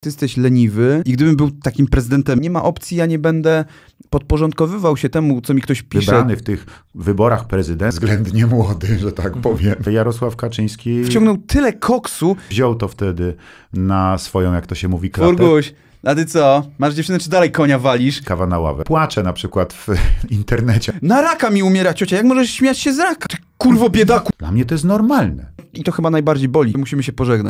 ty jesteś leniwy i gdybym był takim prezydentem, nie ma opcji, ja nie będę podporządkowywał się temu, co mi ktoś pisze. Wybrany w tych wyborach prezydent, względnie młody, że tak mhm. powiem, Jarosław Kaczyński... Wciągnął tyle koksu. Wziął to wtedy na swoją, jak to się mówi, kratę. Furguś, a ty co? Masz dziewczynę, czy dalej konia walisz? Kawa na ławę. Płaczę na przykład w internecie. Na raka mi umiera ciocia, jak możesz śmiać się z raka? Ty kurwo biedaku. Dla mnie to jest normalne. I to chyba najbardziej boli. Musimy się pożegnać.